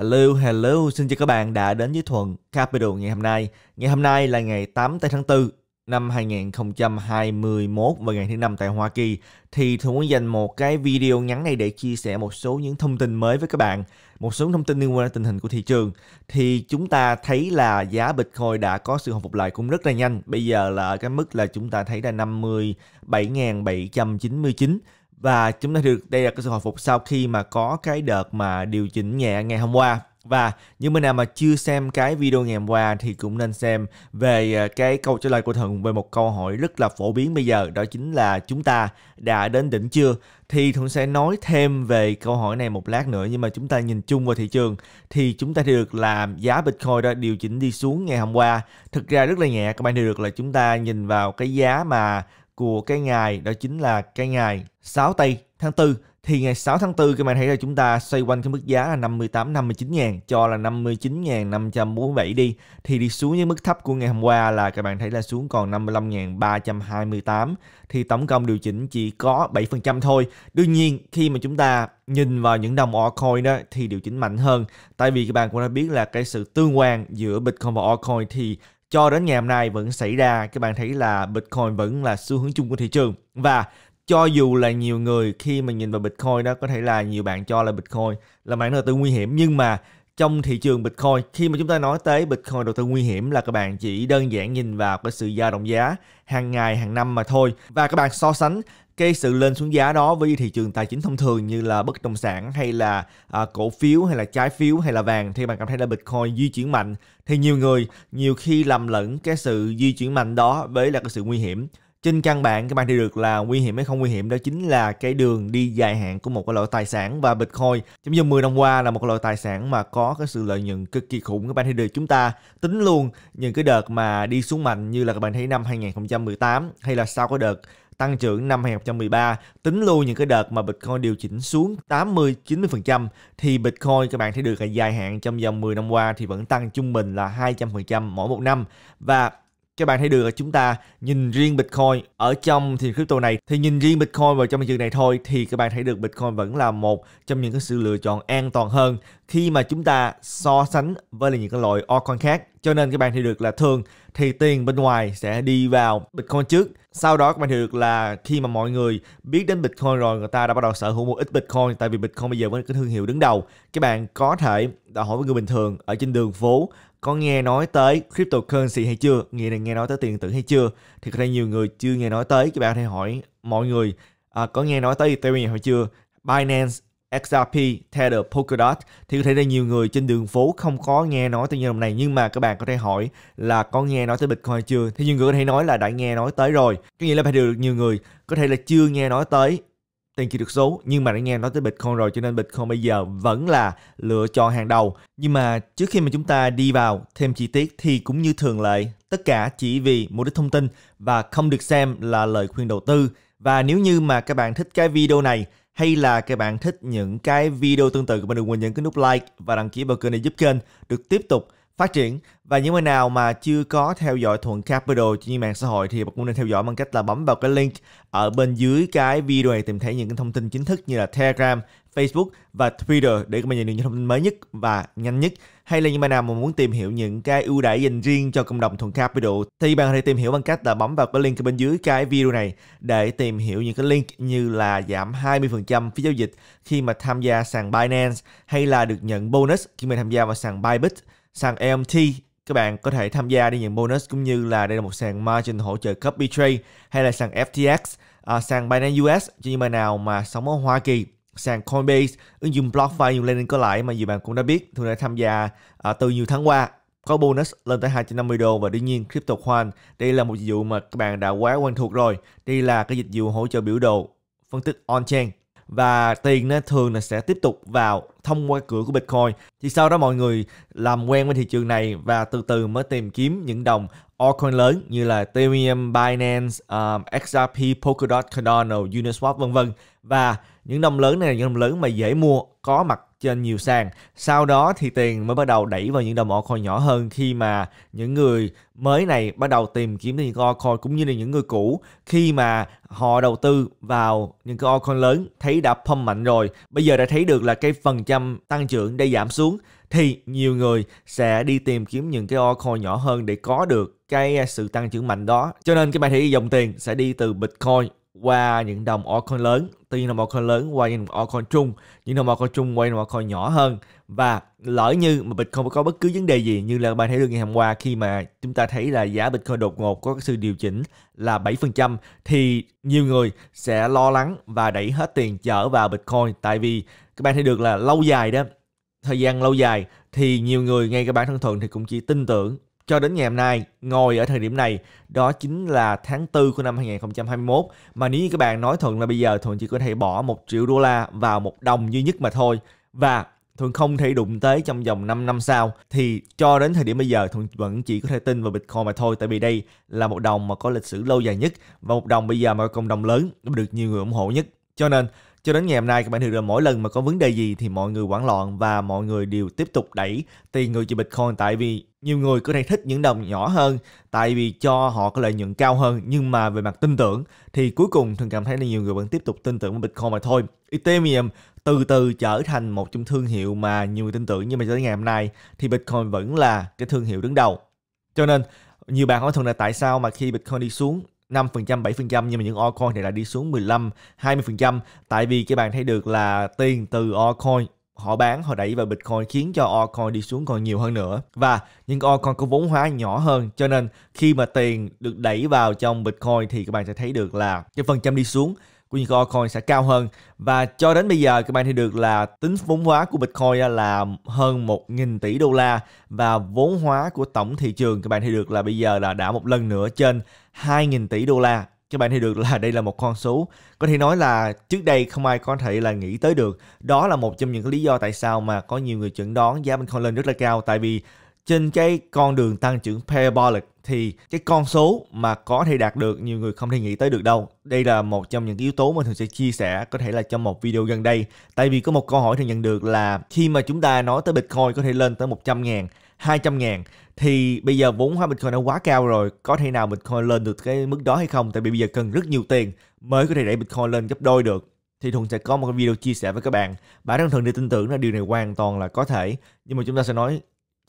Hello, hello, xin chào các bạn đã đến với Thuận Capital ngày hôm nay. Ngày hôm nay là ngày 8 tây tháng 4 năm 2021 và ngày thứ năm tại Hoa Kỳ thì Thuận muốn dành một cái video ngắn này để chia sẻ một số những thông tin mới với các bạn, một số thông tin liên quan đến tình hình của thị trường. Thì chúng ta thấy là giá Bitcoin đã có sự hồi phục lại cũng rất là nhanh. Bây giờ là cái mức là chúng ta thấy là 57.799 và chúng ta được đây là cái sự hồi phục sau khi mà có cái đợt mà điều chỉnh nhẹ ngày hôm qua và những bên nào mà chưa xem cái video ngày hôm qua thì cũng nên xem về à, cái câu trả lời của Thuận về một câu hỏi rất là phổ biến bây giờ đó chính là chúng ta đã đến đỉnh chưa thì Thuận sẽ nói thêm về câu hỏi này một lát nữa nhưng mà chúng ta nhìn chung vào thị trường thì chúng ta được làm giá Bitcoin đã điều chỉnh đi xuống ngày hôm qua thực ra rất là nhẹ các bạn được là chúng ta nhìn vào cái giá mà của cái ngày đó chính là cái ngày 6 tây tháng 4 thì ngày 6 tháng 4 các bạn thấy là chúng ta xoay quanh cái mức giá là 58 59 ngàn cho là 59 ngàn 547 đi thì đi xuống với mức thấp của ngày hôm qua là các bạn thấy là xuống còn 55 ngàn 328 thì tổng cộng điều chỉnh chỉ có 7% thôi đương nhiên khi mà chúng ta nhìn vào những đồng altcoin đó thì điều chỉnh mạnh hơn tại vì các bạn cũng đã biết là cái sự tương quan giữa Bitcoin và altcoin thì cho đến ngày hôm nay vẫn xảy ra các bạn thấy là Bitcoin vẫn là xu hướng chung của thị trường và cho dù là nhiều người khi mà nhìn vào Bitcoin đó có thể là nhiều bạn cho là Bitcoin là mảng đầu tư nguy hiểm nhưng mà trong thị trường Bitcoin khi mà chúng ta nói tới Bitcoin đầu tư nguy hiểm là các bạn chỉ đơn giản nhìn vào cái sự dao động giá hàng ngày hàng năm mà thôi và các bạn so sánh cái sự lên xuống giá đó với thị trường tài chính thông thường như là bất động sản hay là à, cổ phiếu hay là trái phiếu hay là vàng thì bạn cảm thấy là Bitcoin di chuyển mạnh thì nhiều người nhiều khi lầm lẫn cái sự di chuyển mạnh đó với là cái sự nguy hiểm trên căn bản các bạn thấy được là nguy hiểm hay không nguy hiểm đó chính là cái đường đi dài hạn của một cái loại tài sản và Bitcoin trong vòng 10 năm qua là một loại tài sản mà có cái sự lợi nhuận cực kỳ khủng các bạn thấy được chúng ta tính luôn những cái đợt mà đi xuống mạnh như là các bạn thấy năm 2018 hay là sau cái đợt tăng trưởng năm 2013, tính luôn những cái đợt mà Bitcoin điều chỉnh xuống 80-90% thì Bitcoin các bạn thấy được là dài hạn trong vòng 10 năm qua thì vẫn tăng trung bình là 200% mỗi một năm và các bạn thấy được là chúng ta nhìn riêng Bitcoin ở trong thị trường crypto này thì nhìn riêng Bitcoin vào trong thị trường này thôi thì các bạn thấy được Bitcoin vẫn là một trong những cái sự lựa chọn an toàn hơn khi mà chúng ta so sánh với là những cái loại altcoin khác cho nên các bạn thì được là thường thì tiền bên ngoài sẽ đi vào Bitcoin trước sau đó các bạn thì được là khi mà mọi người biết đến Bitcoin rồi người ta đã bắt đầu sở hữu một ít Bitcoin tại vì Bitcoin bây giờ với cái thương hiệu đứng đầu các bạn có thể đã hỏi với người bình thường ở trên đường phố có nghe nói tới cryptocurrency hay chưa nghe này nghe nói tới tiền tử hay chưa thì có thể nhiều người chưa nghe nói tới các bạn có thể hỏi mọi người à, có nghe nói tới Ethereum hay chưa Binance XRP, Tether, Polkadot thì có thể là nhiều người trên đường phố không có nghe nói tới nhân đồng này nhưng mà các bạn có thể hỏi là có nghe nói tới Bitcoin chưa? Thì nhiều người có thể nói là đã nghe nói tới rồi. Có nghĩa là phải được nhiều người có thể là chưa nghe nói tới tiền kỹ được số nhưng mà đã nghe nói tới Bitcoin rồi cho nên Bitcoin bây giờ vẫn là lựa chọn hàng đầu. Nhưng mà trước khi mà chúng ta đi vào thêm chi tiết thì cũng như thường lệ tất cả chỉ vì mục đích thông tin và không được xem là lời khuyên đầu tư. Và nếu như mà các bạn thích cái video này hay là các bạn thích những cái video tương tự của mình đừng quên nhấn cái nút like và đăng ký vào kênh để giúp kênh được tiếp tục phát triển và những người nào mà chưa có theo dõi Thuận Capital trên mạng xã hội thì cũng nên theo dõi bằng cách là bấm vào cái link ở bên dưới cái video này tìm thấy những cái thông tin chính thức như là Telegram, Facebook và Twitter để các bạn nhận được những thông tin mới nhất và nhanh nhất. Hay là những bạn nào mà muốn tìm hiểu những cái ưu đãi dành riêng cho cộng đồng Thuận Capital thì bạn có thể tìm hiểu bằng cách là bấm vào cái link bên dưới cái video này để tìm hiểu những cái link như là giảm 20% phí giao dịch khi mà tham gia sàn Binance hay là được nhận bonus khi mà tham gia vào sàn Bybit Sàn AMT các bạn có thể tham gia đi nhận bonus cũng như là đây là một sàn margin hỗ trợ copy trade hay là sàn FTX, à, sàn Binance US cho những bài nào mà sống ở Hoa Kỳ sàn Coinbase, ứng dụng BlockFi nhiều lending có lãi mà nhiều bạn cũng đã biết, thường đã tham gia à, từ nhiều tháng qua có bonus lên tới 250 đô và đương nhiên crypto khoan đây là một dịch vụ mà các bạn đã quá quen thuộc rồi đây là cái dịch vụ hỗ trợ biểu đồ phân tích on chain và tiền nó thường là sẽ tiếp tục vào thông qua cửa của Bitcoin. Thì sau đó mọi người làm quen với thị trường này và từ từ mới tìm kiếm những đồng altcoin lớn như là Ethereum, Binance, um, XRP, Polkadot, Cardano, Uniswap vân vân và những đồng lớn này là những đồng lớn mà dễ mua có mặt trên nhiều sàn. Sau đó thì tiền mới bắt đầu đẩy vào những đồng altcoin nhỏ hơn khi mà những người mới này bắt đầu tìm kiếm những altcoin cũng như là những người cũ khi mà họ đầu tư vào những cái altcoin lớn thấy đã pump mạnh rồi. Bây giờ đã thấy được là cái phần trăm tăng trưởng đã giảm xuống thì nhiều người sẽ đi tìm kiếm những cái altcoin nhỏ hơn để có được cái sự tăng trưởng mạnh đó. Cho nên cái bài thị dòng tiền sẽ đi từ Bitcoin qua những đồng altcoin lớn từ những đồng altcoin lớn qua những đồng altcoin trung những đồng altcoin trung qua những đồng altcoin nhỏ hơn và lỡ như mà bitcoin có bất cứ vấn đề gì như là các bạn thấy được ngày hôm qua khi mà chúng ta thấy là giá bitcoin đột ngột có sự điều chỉnh là 7% thì nhiều người sẽ lo lắng và đẩy hết tiền chở vào bitcoin tại vì các bạn thấy được là lâu dài đó thời gian lâu dài thì nhiều người ngay các bạn thân thuận thì cũng chỉ tin tưởng cho đến ngày hôm nay, ngồi ở thời điểm này, đó chính là tháng 4 của năm 2021. Mà nếu như các bạn nói Thuận là bây giờ Thuận chỉ có thể bỏ một triệu đô la vào một đồng duy nhất mà thôi. Và Thuận không thể đụng tới trong vòng 5 năm sau thì cho đến thời điểm bây giờ Thuận vẫn chỉ có thể tin vào Bitcoin mà thôi tại vì đây là một đồng mà có lịch sử lâu dài nhất và một đồng bây giờ mà cộng đồng lớn được nhiều người ủng hộ nhất. Cho nên cho đến ngày hôm nay các bạn hiểu rồi mỗi lần mà có vấn đề gì thì mọi người hoảng loạn và mọi người đều tiếp tục đẩy tiền người chơi Bitcoin tại vì nhiều người có thể thích những đồng nhỏ hơn tại vì cho họ có lợi nhuận cao hơn nhưng mà về mặt tin tưởng thì cuối cùng thường cảm thấy là nhiều người vẫn tiếp tục tin tưởng vào Bitcoin mà thôi. Ethereum từ từ trở thành một trong thương hiệu mà nhiều người tin tưởng nhưng mà cho đến ngày hôm nay thì Bitcoin vẫn là cái thương hiệu đứng đầu. Cho nên nhiều bạn hỏi thường là tại sao mà khi Bitcoin đi xuống 5%, 7% nhưng mà những altcoin này lại đi xuống 15, 20% tại vì các bạn thấy được là tiền từ altcoin họ bán họ đẩy vào Bitcoin khiến cho altcoin đi xuống còn nhiều hơn nữa và những altcoin có vốn hóa nhỏ hơn cho nên khi mà tiền được đẩy vào trong Bitcoin thì các bạn sẽ thấy được là cái phần trăm đi xuống của những altcoin sẽ cao hơn và cho đến bây giờ các bạn thấy được là tính vốn hóa của Bitcoin là hơn 1.000 tỷ đô la và vốn hóa của tổng thị trường các bạn thấy được là bây giờ là đã một lần nữa trên 2.000 tỷ đô la các bạn thấy được là đây là một con số có thể nói là trước đây không ai có thể là nghĩ tới được đó là một trong những cái lý do tại sao mà có nhiều người chuẩn đoán giá Bitcoin lên rất là cao tại vì trên cái con đường tăng trưởng parabolic thì cái con số mà có thể đạt được nhiều người không thể nghĩ tới được đâu. Đây là một trong những yếu tố mà thường sẽ chia sẻ có thể là trong một video gần đây. Tại vì có một câu hỏi thường nhận được là khi mà chúng ta nói tới Bitcoin có thể lên tới 100 ngàn, 200 ngàn thì bây giờ vốn hóa Bitcoin đã quá cao rồi có thể nào Bitcoin lên được cái mức đó hay không tại vì bây giờ cần rất nhiều tiền mới có thể đẩy Bitcoin lên gấp đôi được thì Thuận sẽ có một cái video chia sẻ với các bạn. Bản thân Thuận thì tin tưởng là điều này hoàn toàn là có thể. Nhưng mà chúng ta sẽ nói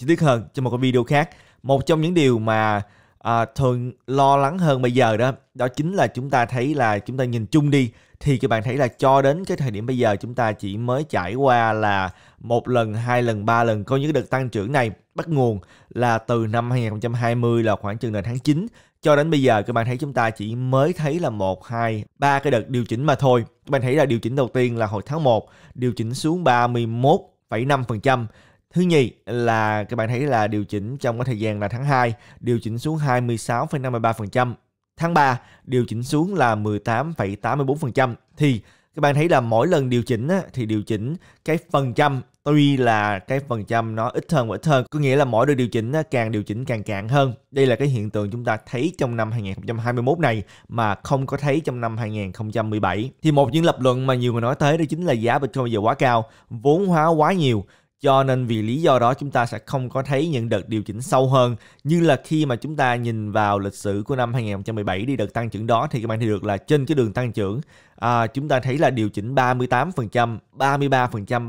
chi tiết hơn trong một cái video khác một trong những điều mà à, thường lo lắng hơn bây giờ đó đó chính là chúng ta thấy là chúng ta nhìn chung đi thì các bạn thấy là cho đến cái thời điểm bây giờ chúng ta chỉ mới trải qua là một lần, hai lần, ba lần có những đợt tăng trưởng này bắt nguồn là từ năm 2020 là khoảng chừng là tháng 9 cho đến bây giờ các bạn thấy chúng ta chỉ mới thấy là một hai ba cái đợt điều chỉnh mà thôi. Các bạn thấy là điều chỉnh đầu tiên là hồi tháng 1 điều chỉnh xuống 31,5% Thứ nhì là các bạn thấy là điều chỉnh trong cái thời gian là tháng 2 điều chỉnh xuống 26,53%, tháng 3 điều chỉnh xuống là 18,84% thì các bạn thấy là mỗi lần điều chỉnh á, thì điều chỉnh cái phần trăm tuy là cái phần trăm nó ít hơn và ít hơn có nghĩa là mỗi đợt điều chỉnh á, càng điều chỉnh càng cạn hơn đây là cái hiện tượng chúng ta thấy trong năm 2021 này mà không có thấy trong năm 2017 thì một những lập luận mà nhiều người nói tới đó chính là giá Bitcoin bây giờ quá cao vốn hóa quá nhiều cho nên vì lý do đó chúng ta sẽ không có thấy những đợt điều chỉnh sâu hơn như là khi mà chúng ta nhìn vào lịch sử của năm 2017 đi đợt tăng trưởng đó thì các bạn thấy được là trên cái đường tăng trưởng à, chúng ta thấy là điều chỉnh 38%, 33%,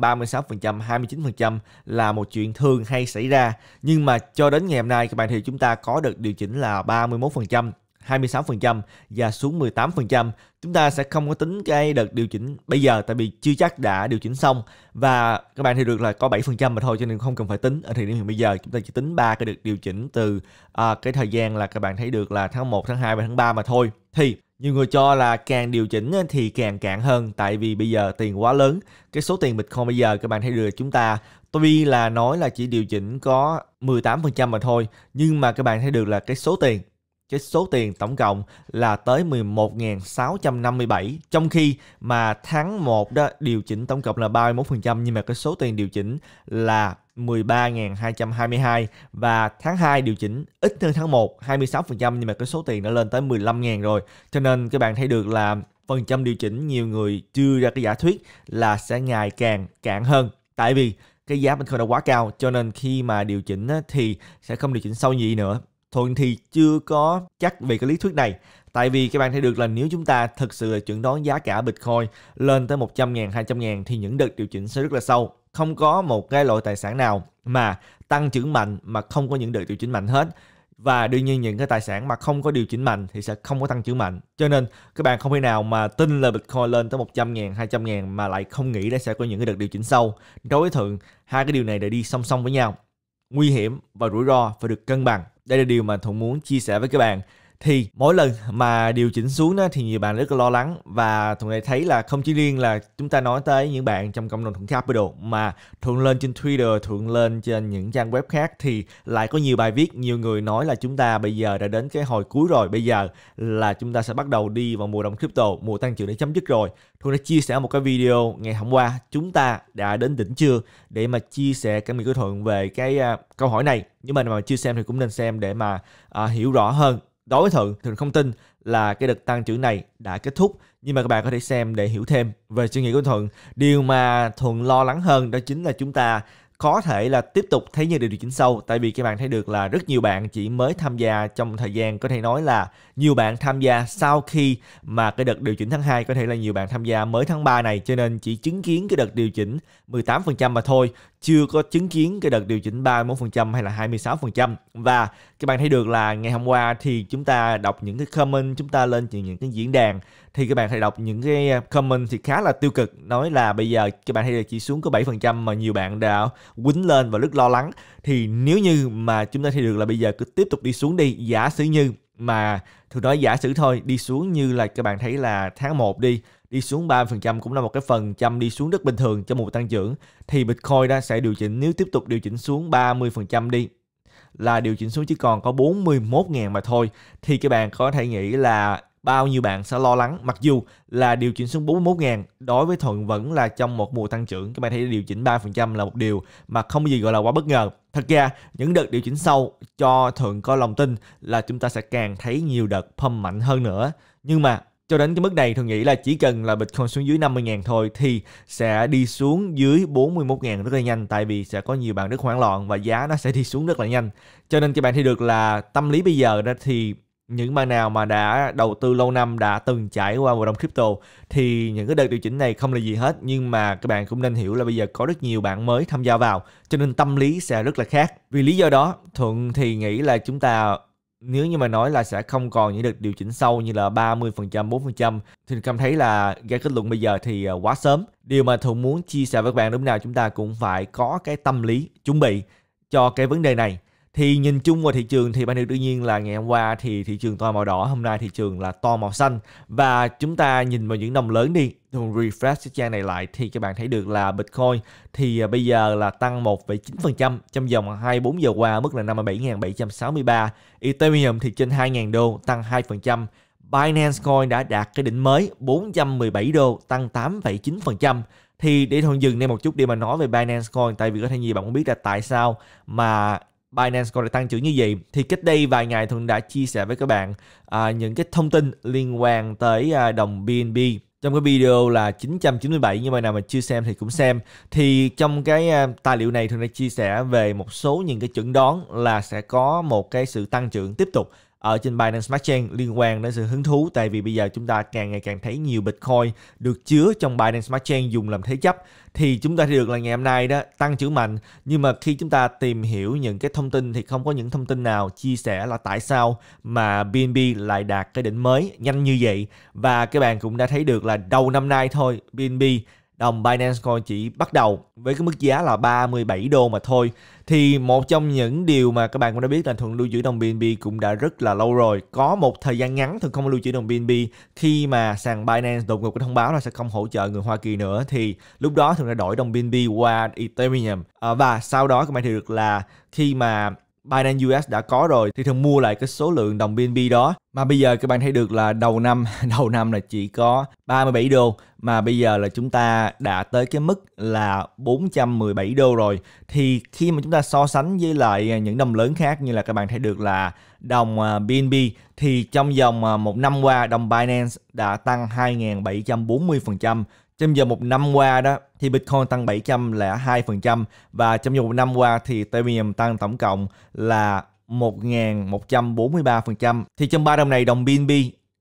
36%, 29% là một chuyện thường hay xảy ra nhưng mà cho đến ngày hôm nay các bạn thì chúng ta có được điều chỉnh là 31% 26% và xuống 18%. Chúng ta sẽ không có tính cái đợt điều chỉnh bây giờ tại vì chưa chắc đã điều chỉnh xong và các bạn thì được là có 7% mà thôi cho nên không cần phải tính ở thời điểm hiện bây giờ chúng ta chỉ tính ba cái đợt điều chỉnh từ à, cái thời gian là các bạn thấy được là tháng 1, tháng 2 và tháng 3 mà thôi. Thì nhiều người cho là càng điều chỉnh thì càng cạn hơn tại vì bây giờ tiền quá lớn. Cái số tiền Bitcoin bây giờ các bạn thấy được chúng ta tuy là nói là chỉ điều chỉnh có 18% mà thôi nhưng mà các bạn thấy được là cái số tiền cái số tiền tổng cộng là tới 11.657 trong khi mà tháng 1 đó điều chỉnh tổng cộng là 31% nhưng mà cái số tiền điều chỉnh là 13.222 và tháng 2 điều chỉnh ít hơn tháng 1 26% nhưng mà cái số tiền đã lên tới 15.000 rồi. Cho nên các bạn thấy được là phần trăm điều chỉnh nhiều người chưa ra cái giả thuyết là sẽ ngày càng cạn hơn. Tại vì cái giá Bitcoin đã quá cao cho nên khi mà điều chỉnh thì sẽ không điều chỉnh sâu gì nữa Thuận thì chưa có chắc về cái lý thuyết này. Tại vì các bạn thấy được là nếu chúng ta thực sự là chuẩn đoán giá cả Bitcoin lên tới 100 ngàn, 200 ngàn thì những đợt điều chỉnh sẽ rất là sâu. Không có một cái loại tài sản nào mà tăng trưởng mạnh mà không có những đợt điều chỉnh mạnh hết và đương nhiên những cái tài sản mà không có điều chỉnh mạnh thì sẽ không có tăng trưởng mạnh. Cho nên các bạn không thể nào mà tin là Bitcoin lên tới 100 ngàn, 200 ngàn mà lại không nghĩ là sẽ có những cái đợt điều chỉnh sâu. Đối với Thượng, hai cái điều này để đi song song với nhau nguy hiểm và rủi ro phải được cân bằng. Đây là điều mà Thuận muốn chia sẻ với các bạn thì mỗi lần mà điều chỉnh xuống đó, thì nhiều bạn rất là lo lắng và thuận lại thấy là không chỉ riêng là chúng ta nói tới những bạn trong cộng đồng thuận capital mà thuận lên trên twitter thuận lên trên những trang web khác thì lại có nhiều bài viết nhiều người nói là chúng ta bây giờ đã đến cái hồi cuối rồi bây giờ là chúng ta sẽ bắt đầu đi vào mùa đông crypto mùa tăng trưởng đã chấm dứt rồi thuận đã chia sẻ một cái video ngày hôm qua chúng ta đã đến đỉnh chưa để mà chia sẻ cảm nghĩ của thuận về cái uh, câu hỏi này nhưng mà mà chưa xem thì cũng nên xem để mà uh, hiểu rõ hơn đối với Thuận thì không tin là cái đợt tăng trưởng này đã kết thúc nhưng mà các bạn có thể xem để hiểu thêm về suy nghĩ của Thuận điều mà Thuận lo lắng hơn đó chính là chúng ta có thể là tiếp tục thấy như điều điều chỉnh sâu tại vì các bạn thấy được là rất nhiều bạn chỉ mới tham gia trong thời gian có thể nói là nhiều bạn tham gia sau khi mà cái đợt điều chỉnh tháng 2 có thể là nhiều bạn tham gia mới tháng 3 này cho nên chỉ chứng kiến cái đợt điều chỉnh 18% mà thôi chưa có chứng kiến cái đợt điều chỉnh 31% hay là 26% và các bạn thấy được là ngày hôm qua thì chúng ta đọc những cái comment chúng ta lên trên những cái diễn đàn thì các bạn thấy đọc những cái comment thì khá là tiêu cực nói là bây giờ các bạn thấy được chỉ xuống có 7% mà nhiều bạn đã quýnh lên và rất lo lắng thì nếu như mà chúng ta thấy được là bây giờ cứ tiếp tục đi xuống đi giả sử như mà tôi nói giả sử thôi đi xuống như là các bạn thấy là tháng 1 đi đi xuống 3% cũng là một cái phần trăm đi xuống rất bình thường cho một tăng trưởng thì Bitcoin đã sẽ điều chỉnh nếu tiếp tục điều chỉnh xuống 30% đi là điều chỉnh xuống chỉ còn có 41.000 mà thôi thì các bạn có thể nghĩ là bao nhiêu bạn sẽ lo lắng mặc dù là điều chỉnh xuống 41.000 đối với Thuận vẫn là trong một mùa tăng trưởng các bạn thấy điều chỉnh 3% là một điều mà không gì gọi là quá bất ngờ thật ra những đợt điều chỉnh sâu cho Thuận có lòng tin là chúng ta sẽ càng thấy nhiều đợt pump mạnh hơn nữa nhưng mà cho đến cái mức này thường nghĩ là chỉ cần là Bitcoin xuống dưới 50.000 thôi thì sẽ đi xuống dưới 41.000 rất là nhanh tại vì sẽ có nhiều bạn rất hoảng loạn và giá nó sẽ đi xuống rất là nhanh. Cho nên các bạn thấy được là tâm lý bây giờ đó thì những bạn nào mà đã đầu tư lâu năm đã từng trải qua một đồng crypto thì những cái đợt điều chỉnh này không là gì hết nhưng mà các bạn cũng nên hiểu là bây giờ có rất nhiều bạn mới tham gia vào cho nên tâm lý sẽ rất là khác vì lý do đó thuận thì nghĩ là chúng ta nếu như mà nói là sẽ không còn những đợt điều chỉnh sâu như là 30%, 4% thì cảm thấy là ra kết luận bây giờ thì à, quá sớm. Điều mà Thuận muốn chia sẻ với các bạn lúc nào chúng ta cũng phải có cái tâm lý chuẩn bị cho cái vấn đề này thì nhìn chung vào thị trường thì bạn được đương nhiên là ngày hôm qua thì thị trường to màu đỏ hôm nay thị trường là to màu xanh và chúng ta nhìn vào những đồng lớn đi thường refresh cái trang này lại thì các bạn thấy được là Bitcoin thì à, bây giờ là tăng 1,9% trong vòng 24 giờ qua mức là 57.763 Ethereum thì trên 2.000 đô tăng 2% Binance Coin đã đạt cái đỉnh mới 417 đô tăng 8,9% thì để thôi dừng đây một chút để mà nói về Binance Coin tại vì có thể nhiều bạn cũng biết là tại sao mà Binance Coin tăng trưởng như vậy thì cách đây vài ngày thường đã chia sẻ với các bạn à, những cái thông tin liên quan tới à, đồng BNB trong cái video là 997 nhưng mà nào mà chưa xem thì cũng xem thì trong cái à, tài liệu này thường đã chia sẻ về một số những cái chuẩn đoán là sẽ có một cái sự tăng trưởng tiếp tục ở trên Binance Smart Chain liên quan đến sự hứng thú tại vì bây giờ chúng ta càng ngày càng thấy nhiều Bitcoin được chứa trong Binance Smart Chain dùng làm thế chấp thì chúng ta thấy được là ngày hôm nay đó tăng trưởng mạnh nhưng mà khi chúng ta tìm hiểu những cái thông tin thì không có những thông tin nào chia sẻ là tại sao mà BNB lại đạt cái đỉnh mới nhanh như vậy và các bạn cũng đã thấy được là đầu năm nay thôi BNB đồng Binance Coin chỉ bắt đầu với cái mức giá là 37 đô mà thôi. Thì một trong những điều mà các bạn cũng đã biết là Thuận lưu trữ đồng BNB cũng đã rất là lâu rồi. Có một thời gian ngắn Thuận không lưu trữ đồng BNB khi mà sàn Binance đột ngột cái thông báo là sẽ không hỗ trợ người Hoa Kỳ nữa. Thì lúc đó Thuận đã đổi đồng BNB qua Ethereum. À, và sau đó các bạn thấy được là khi mà Binance US đã có rồi thì thường mua lại cái số lượng đồng BNB đó mà bây giờ các bạn thấy được là đầu năm đầu năm là chỉ có 37 đô mà bây giờ là chúng ta đã tới cái mức là 417 đô rồi thì khi mà chúng ta so sánh với lại những đồng lớn khác như là các bạn thấy được là đồng BNB à, thì trong vòng à, một năm qua đồng Binance đã tăng phần trăm. Trong vòng một năm qua đó thì Bitcoin tăng 702% và trong vòng một năm qua thì Ethereum tăng tổng cộng là 1.143%. Thì trong ba đồng này đồng BNB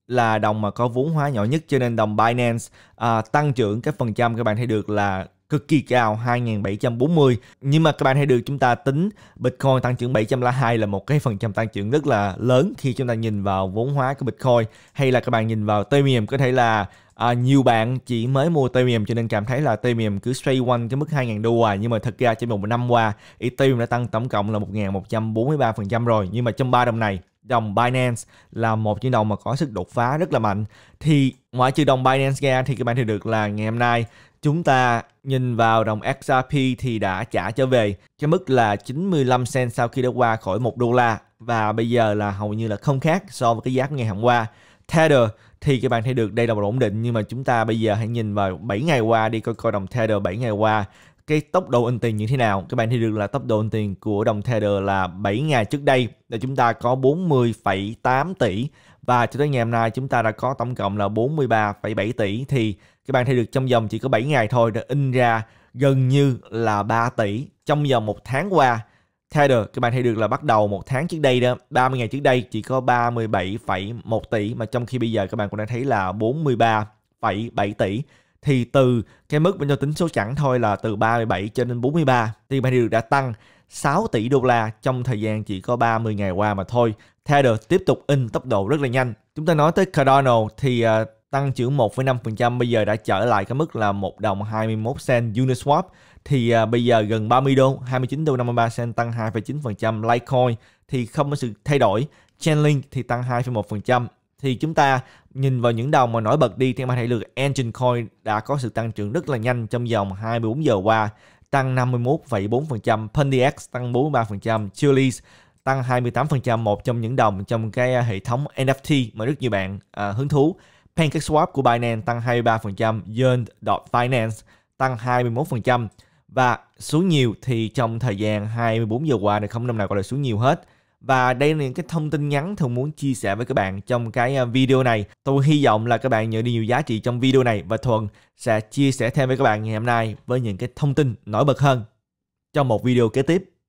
là đồng mà có vốn hóa nhỏ nhất cho nên đồng Binance à, tăng trưởng cái phần trăm các bạn thấy được là cực kỳ cao 2740 nhưng mà các bạn thấy được chúng ta tính Bitcoin tăng trưởng 702 là một cái phần trăm tăng trưởng rất là lớn khi chúng ta nhìn vào vốn hóa của Bitcoin hay là các bạn nhìn vào Ethereum có thể là à, nhiều bạn chỉ mới mua Ethereum cho nên cảm thấy là Ethereum cứ xoay quanh cái mức 2.000 đô hoài nhưng mà thật ra trong một năm qua Ethereum đã tăng tổng cộng là 1.143% rồi nhưng mà trong ba đồng này đồng Binance là một những đồng mà có sức đột phá rất là mạnh thì ngoại trừ đồng Binance ra thì các bạn thấy được là ngày hôm nay chúng ta nhìn vào đồng XRP thì đã trả trở về cái mức là 95 cent sau khi đã qua khỏi 1 đô la và bây giờ là hầu như là không khác so với cái giá của ngày hôm qua. Tether thì các bạn thấy được đây là một ổn định nhưng mà chúng ta bây giờ hãy nhìn vào 7 ngày qua đi coi coi đồng Tether 7 ngày qua cái tốc độ in tiền như thế nào các bạn thấy được là tốc độ in tiền của đồng Tether là 7 ngày trước đây là chúng ta có 40,8 tỷ và cho tới ngày hôm nay chúng ta đã có tổng cộng là 43,7 tỷ thì các bạn thấy được trong vòng chỉ có 7 ngày thôi đã in ra gần như là 3 tỷ trong vòng một tháng qua theo được các bạn thấy được là bắt đầu một tháng trước đây đó 30 ngày trước đây chỉ có 37,1 tỷ mà trong khi bây giờ các bạn cũng đang thấy là 43,7 tỷ thì từ cái mức bên cho tính số chẵn thôi là từ 37 cho đến 43 thì bạn được đã tăng 6 tỷ đô la trong thời gian chỉ có 30 ngày qua mà thôi. Tether tiếp tục in tốc độ rất là nhanh. Chúng ta nói tới Cardano thì uh, tăng trưởng 1,5% bây giờ đã trở lại cái mức là 1 đồng 21 cent Uniswap thì à, bây giờ gần 30 đô, 29 đô 53 cent tăng 2,9%, Litecoin thì không có sự thay đổi, Chainlink thì tăng 2,1%. Thì chúng ta nhìn vào những đồng mà nổi bật đi thì bạn thấy được Engine Coin đã có sự tăng trưởng rất là nhanh trong vòng 24 giờ qua, tăng 51,4%, PendyX tăng 43%, Chili's tăng 28%, một trong những đồng trong cái à, hệ thống NFT mà rất nhiều bạn à, hứng thú. PancakeSwap của Binance tăng 23%, Yearn.Finance tăng 21%, và xuống nhiều thì trong thời gian 24 giờ qua này không năm nào gọi là xuống nhiều hết. Và đây là những cái thông tin ngắn tôi muốn chia sẻ với các bạn trong cái à, video này. Tôi hy vọng là các bạn nhận được nhiều giá trị trong video này và thuần sẽ chia sẻ thêm với các bạn ngày hôm nay với những cái thông tin nổi bật hơn trong một video kế tiếp.